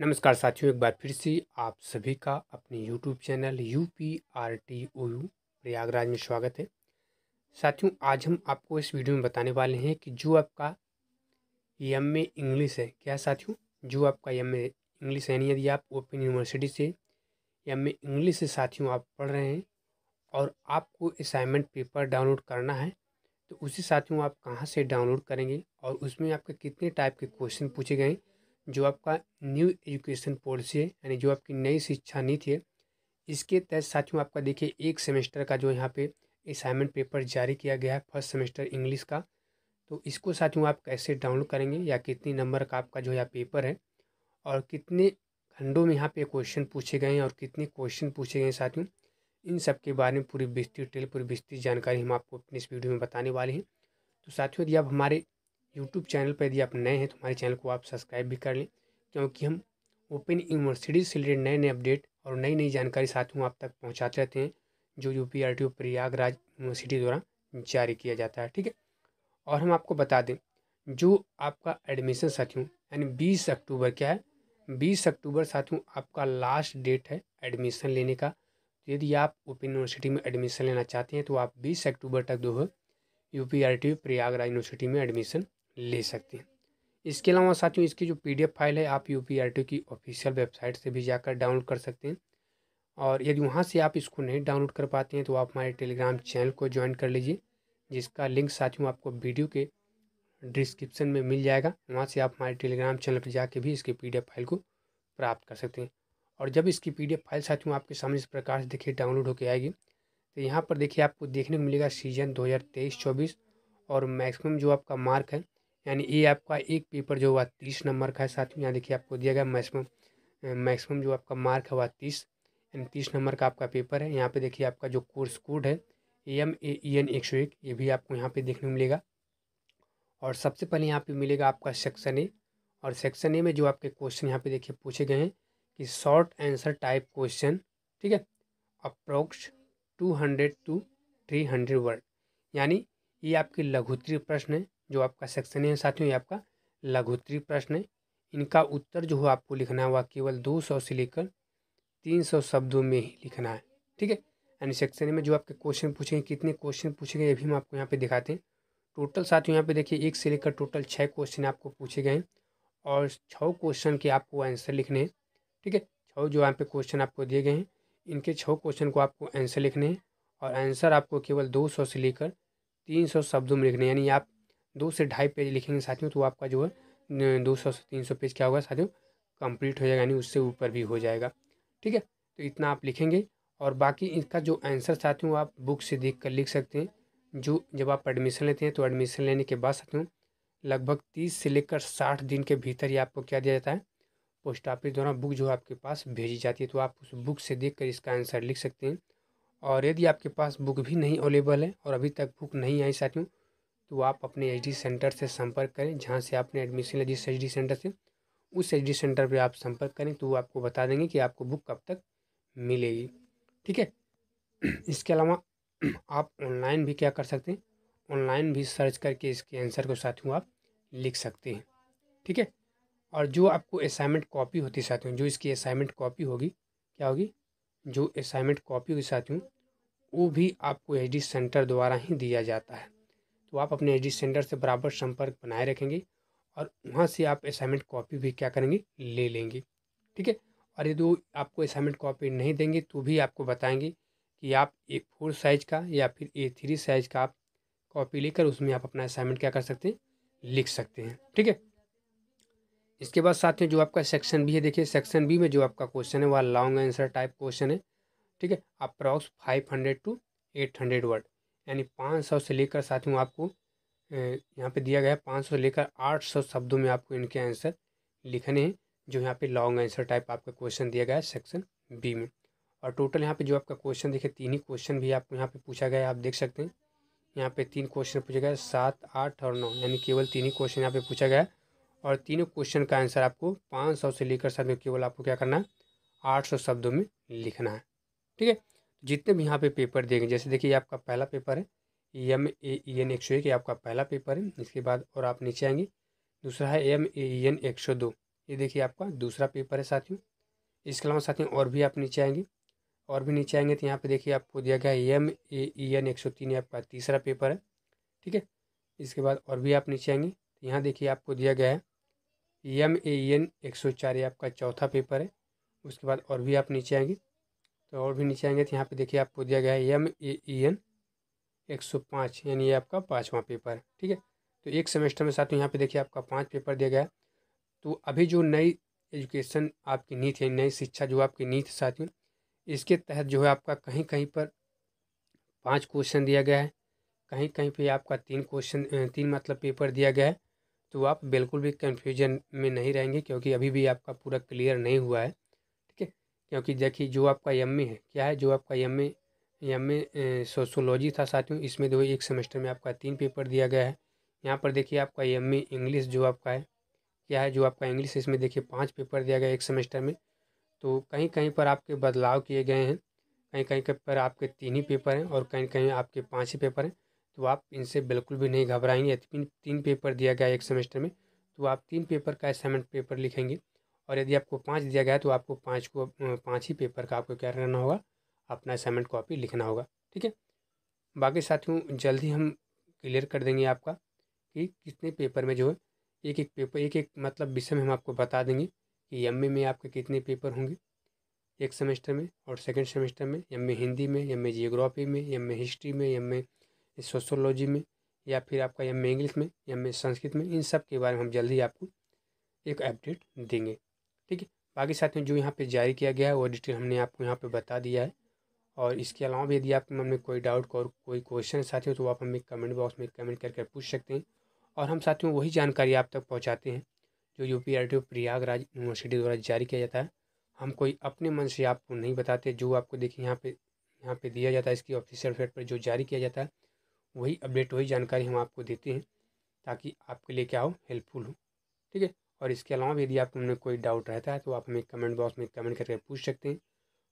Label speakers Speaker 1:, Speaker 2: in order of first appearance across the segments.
Speaker 1: नमस्कार साथियों एक बार फिर से आप सभी का अपने YouTube channel U P R T O U Prayagraj में स्वागत है साथियों आज हम आपको इस वीडियो में बताने वाले हैं कि जो आपका एम ए इंग्लिश है क्या साथियों जो आपका एम ए इंग्लिश है यदि आप ओपन यूनिवर्सिटी से एम ए इंग्लिश से साथियों आप पढ़ रहे हैं और आपको असाइनमेंट पेपर डाउनलोड करना है तो उसी साथियों आप कहाँ से डाउनलोड करेंगे और उसमें आपके कितने टाइप के क्वेश्चन पूछे गए हैं जो आपका न्यू एजुकेशन पॉलिसी है यानी जो आपकी नई शिक्षा नीति है इसके तहत साथियों आपका देखिए एक सेमेस्टर का जो यहाँ पे असाइनमेंट पेपर जारी किया गया है फर्स्ट सेमेस्टर इंग्लिश का तो इसको साथियों आप कैसे डाउनलोड करेंगे या कितने नंबर का आपका जो यहाँ पेपर है और कितने खंडों में यहाँ पे क्वेश्चन पूछे गए हैं और कितने क्वेश्चन पूछे गए हैं साथियों इन सब के बारे में पूरी विस्तृत डिटेल पूरी विस्तृत जानकारी हम आपको अपने इस वीडियो में बताने वाले हैं तो साथियों यदि आप हमारे यूट्यूब चैनल पर यदि आप नए हैं तो हमारे चैनल को आप सब्सक्राइब भी कर लें क्योंकि हम ओपन यूनिवर्सिटीज से रिलेटेड नए नए अपडेट और नई नई जानकारी साथियों आप तक पहुँचाते रहते हैं जो U P R T Prayagraj university द्वारा जारी किया जाता है ठीक है और हम आपको बता दें जो आपका एडमिशन साथियों यानी बीस अक्टूबर क्या है बीस अक्टूबर साथियों आपका लास्ट डेट है एडमिशन लेने का तो यदि आप ओपन यूनिवर्सिटी में एडमिशन लेना चाहते हैं तो आप बीस अक्टूबर तक जो है U P R T Prayagraj university में एडमिशन ले सकते हैं इसके अलावा साथियों इसकी जो पीडीएफ फाइल है आप यू की ऑफिशियल वेबसाइट से भी जाकर डाउनलोड कर सकते हैं और यदि वहाँ से आप इसको नहीं डाउनलोड कर पाते हैं तो आप हमारे टेलीग्राम चैनल को ज्वाइन कर लीजिए जिसका लिंक साथियों आपको वीडियो के डिस्क्रिप्शन में मिल जाएगा वहाँ से आप हमारे टेलीग्राम चैनल पर जाके भी इसके पी फाइल को प्राप्त कर सकते हैं और जब इसकी पी फाइल साथियों आपके सामने इस प्रकार से देखिए डाउनलोड होकर आएगी तो यहाँ पर देखिए आपको देखने को मिलेगा सीजन दो हज़ार और मैक्सिमम जो आपका मार्क है यानी ये आपका एक पेपर जो हुआ तीस नंबर का है साथ में यहाँ देखिए आपको दिया गया मैक्सिमम मैक्सिमम जो आपका मार्क हुआ तीस यानी तीस नंबर का आपका पेपर है यहाँ पे देखिए आपका जो कोर्स कोड है A M A E N एक सौ एक ये भी आपको यहाँ पे देखने को मिलेगा और सबसे पहले यहाँ पे मिलेगा आपका सेक्शन ए और सेक्शन ए में जो आपके क्वेश्चन यहाँ पे देखिए पूछे गए हैं कि शॉर्ट आंसर टाइप क्वेश्चन ठीक है approx two hundred to three hundred word यानी ये आपके लघुतरी प्रश्न है जो आपका सेक्शन है साथियों ये आपका लघुत्तरी प्रश्न है इनका उत्तर जो हो आपको लिखना है वह केवल दो सौ से लेकर तीन सौ शब्दों में ही लिखना है ठीक है यानी सेक्शन में जो आपके क्वेश्चन पूछेंगे कितने क्वेश्चन गए ये भी हम आपको यहाँ पे दिखाते हैं टोटल साथियों यहाँ पे देखिए एक से लेकर टोटल छः क्वेश्चन आपको पूछे गए हैं और छः क्वेश्चन के आपको आंसर लिखने हैं ठीक है छः जो यहाँ पे क्वेश्चन आपको दिए गए हैं इनके छः क्वेश्चन को आपको आंसर लिखने हैं और आंसर आपको केवल दो सौ से लेकर तीन सौ शब्दों में लिखने यानी आप दो से ढाई पेज लिखेंगे साथियों तो आपका जो है दो सौ से तीन सौ पेज क्या होगा साथियों कंप्लीट हो जाएगा यानी उससे ऊपर भी हो जाएगा ठीक है तो इतना आप लिखेंगे और बाकी इसका जो आंसर साथियों आप बुक से देख कर लिख सकते हैं जो जब आप एडमिशन लेते हैं तो एडमिशन लेने के बाद साथियों लगभग तीस से लेकर साठ दिन के भीतर ही आपको क्या दिया जाता है पोस्ट ऑफिस द्वारा बुक जो आपके पास भेजी जाती है तो आप उस बुक से देख कर इसका आंसर लिख सकते हैं और यदि आपके पास बुक भी नहीं अवेलेबल है और अभी तक बुक नहीं आई साथियों तो आप अपने एच डी सेंटर से संपर्क करें जहाँ से आपने एडमिशन लिया जिस एच डी सेंटर से उस एच डी सेंटर पर आप संपर्क करें तो वो आपको बता देंगे कि आपको बुक कब तक मिलेगी ठीक है इसके अलावा आप ऑनलाइन भी क्या कर सकते हैं ऑनलाइन भी सर्च करके इसके आंसर को साथियों आप लिख सकते हैं ठीक है और जो आपको असाइनमेंट कॉपी होती साथियों जो इसकी असाइनमेंट कॉपी होगी क्या होगी जो असाइनमेंट कॉपी होगी साथियों वो भी आपको एच सेंटर द्वारा ही दिया जाता है तो आप अपने एच सेंटर से बराबर संपर्क बनाए रखेंगे और वहाँ से आप असाइनमेंट कॉपी भी क्या करेंगे ले लेंगे ठीक है और यदि वो आपको असाइनमेंट कॉपी नहीं देंगे तो भी आपको बताएंगे कि आप ए फोर साइज का या फिर ए थ्री साइज का आप कॉपी लेकर उसमें आप अपना असाइनमेंट क्या कर सकते हैं लिख सकते हैं ठीक है इसके बाद साथ में जो आपका सेक्शन बी है देखिए सेक्शन बी में जो आपका क्वेश्चन है वह लॉन्ग आंसर टाइप क्वेश्चन है ठीक है approx five hundred to eight hundred word यानी पाँच सौ से लेकर साथियों आपको यहाँ पे दिया गया पाँच सौ लेकर आठ सौ शब्दों में आपको इनके आंसर लिखने हैं जो यहाँ पे लॉन्ग आंसर टाइप आपका क्वेश्चन दिया गया है सेक्शन बी में और टोटल यहाँ पे जो आपका क्वेश्चन देखे तीन ही क्वेश्चन भी आपको यहाँ पे पूछा गया है आप देख सकते हैं यहाँ पे तीन क्वेश्चन पूछा गया सात आठ और नौ यानी केवल तीन ही क्वेश्चन यहाँ पे पूछा गया और तीनों क्वेश्चन का आंसर आपको पाँच सौ से लेकर साथ केवल आपको क्या करना है आठ सौ शब्दों में लिखना है ठीक है जितने भी यहाँ पे पेपर देंगे जैसे देखिए ये आपका पहला पेपर है E M A E N एक सौ एक आपका पहला पेपर है इसके बाद और आप नीचे आएंगे दूसरा है एम ए ई एन एक सौ दो ये देखिए आपका दूसरा पेपर है साथियों इसके अलावा साथियों और भी आप नीचे आएंगे और भी नीचे आएंगे तो यहाँ पे देखिए आपको दिया गया है एम ए ई एन एक सौ तीन ये आपका तीसरा पेपर है ठीक है इसके बाद और भी आप नीचे आएंगे तो यहाँ देखिए आपको दिया गया है एम ए ई एन एक सौ चार ये आपका चौथा पेपर है उसके बाद और भी आप नीचे आएंगे तो और भी नीचे आएंगे तो यहाँ पे देखिए आपको दिया गया है एम ए ई एन एक सौ पाँच यानी ये आपका पाँचवा पेपर ठीक है तो एक सेमेस्टर में साथ में यहाँ पे देखिए आपका पाँच पेपर दिया गया तो अभी जो नई एजुकेशन आपकी नीति है नई शिक्षा जो आपकी नीति साथियों इसके तहत जो है आपका कहीं कहीं पर पाँच क्वेश्चन दिया गया है कहीं कहीं पर आपका तीन क्वेश्चन तीन मतलब पेपर दिया गया है तो आप बिल्कुल भी कन्फ्यूजन में नहीं रहेंगे क्योंकि अभी भी आपका पूरा क्लियर नहीं हुआ है क्योंकि देखिए जो आपका एम है क्या है जो आपका एम एम ए सोशोलॉजी था साथियों इसमें दो एक सेमेस्टर में आपका तीन पेपर दिया गया है यहाँ पर देखिए आपका एम ए इंग्लिश जो आपका है क्या है जो आपका इंग्लिश इसमें देखिए पाँच पेपर दिया गया एक सेमेस्टर में तो कहीं कहीं पर आपके बदलाव किए गए हैं कहीं कहीं पर आपके तीन ही पेपर हैं और कहीं कहीं आपके पाँच ही पेपर हैं तो आप इनसे बिल्कुल भी नहीं घबराएंगे तीन तीन पेपर दिया गया एक सेमेस्टर में तो आप तीन पेपर का असाइनमेंट पेपर लिखेंगे और यदि आपको पाँच दिया गया है तो आपको पाँच को पाँच ही पेपर का आपको क्या करना होगा अपना असाइनमेंट कॉपी लिखना होगा ठीक है बाकी साथियों जल्दी हम क्लियर कर देंगे आपका कि कितने पेपर में जो है एक एक पेपर एक एक मतलब विषय में हम आपको बता देंगे कि एम में आपके कितने पेपर होंगे एक सेमेस्टर में और सेकेंड सेमेस्टर में एम हिंदी में एम जियोग्राफी में एम हिस्ट्री में एम सोशोलॉजी में या फिर आपका एम इंग्लिश में एम संस्कृत में इन सब के बारे में हम जल्दी आपको एक अपडेट देंगे ठीक है बाकी साथियों जो यहाँ पे जारी किया गया है वो डिटेल हमने आपको यहाँ पे बता दिया है और इसके अलावा भी यदि आपके मन में कोई डाउट और कोई क्वेश्चन साथियों तो आप हमें कमेंट बॉक्स में कमेंट करके पूछ सकते हैं और हम साथियों वही जानकारी आप तक पहुँचाते हैं जो U P R T Prayagraj university द्वारा जारी किया जाता है हम कोई अपने मन से आपको नहीं बताते जो आपको देखिए यहाँ पर यहाँ पर दिया जाता है इसकी ऑफिशियल वेबसाइट पर जो जारी किया जाता है वही अपडेट वही जानकारी हम आपको देते हैं ताकि आपके लिए क्या हो हेल्पफुल हो ठीक है और इसके अलावा भी यदि आप में कोई डाउट रहता है तो आप हमें कमेंट बॉक्स में कमेंट करके पूछ सकते हैं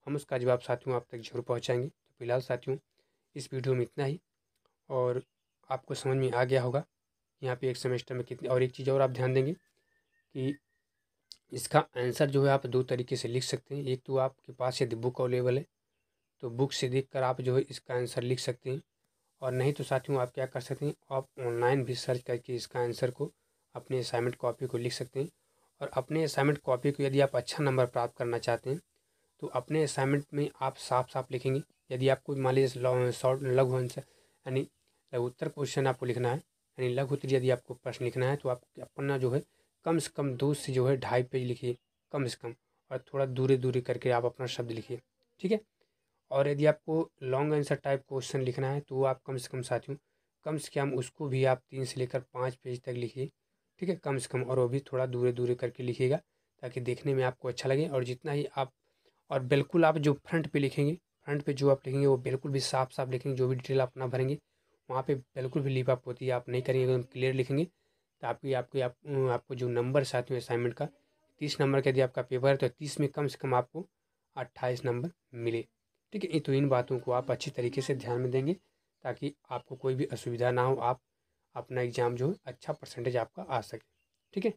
Speaker 1: हम उसका जवाब साथियों आप तक जरूर पहुँचाएँगे तो फिलहाल साथियों इस वीडियो में इतना ही और आपको समझ में आ गया होगा यहाँ पे एक सेमेस्टर में कितनी और एक चीज़ और आप ध्यान देंगे कि इसका आंसर जो है आप दो तरीके से लिख सकते हैं एक तो आपके पास यदि बुक अवेलेबल है तो बुक से देख कर आप जो है इसका आंसर लिख सकते हैं और नहीं तो साथियों आप क्या कर सकते हैं आप ऑनलाइन भी सर्च करके इसका आंसर को अपने असाइनमेंट कॉपी को लिख सकते हैं और अपने असाइनमेंट कॉपी को यदि आप अच्छा नंबर प्राप्त करना चाहते हैं तो अपने असाइनमेंट में आप साफ साफ लिखेंगे यदि आपको मान लीजिए शॉर्ट लघु आंसर यानी उत्तर क्वेश्चन आपको लिखना है यानी लघु उत्तर यदि आपको प्रश्न लिखना है तो आप अपना जो है कम से कम दो से जो है ढाई पेज लिखिए कम से कम और थोड़ा दूरी दूरी करके आप अपना शब्द लिखिए ठीक है और यदि आपको लॉन्ग आंसर टाइप क्वेश्चन लिखना है तो आप कम से कम साथियों कम से कम उसको भी आप तीन से लेकर पाँच पेज तक लिखिए ठीक है कम से कम और वो भी थोड़ा दूरे दूरे करके लिखिएगा ताकि देखने में आपको अच्छा लगे और जितना ही आप और बिल्कुल आप जो फ्रंट पे लिखेंगे फ्रंट पे जो आप लिखेंगे वो बिल्कुल भी साफ साफ लिखेंगे जो भी डिटेल आप ना भरेंगे वहाँ पर बिल्कुल भी लिपअप आप होती है आप नहीं करेंगे एकदम क्लियर लिखेंगे तो आपकी आपके आप, आपको जो नंबर साथ में असाइनमेंट का तीस नंबर का यदि आपका पेपर है तो तीस में कम से कम आपको अट्ठाईस नंबर मिले ठीक है तो इन बातों को आप अच्छी तरीके से ध्यान में देंगे ताकि आपको कोई भी असुविधा ना हो आप अपना एग्ज़ाम जो है अच्छा परसेंटेज आपका आ सके ठीक है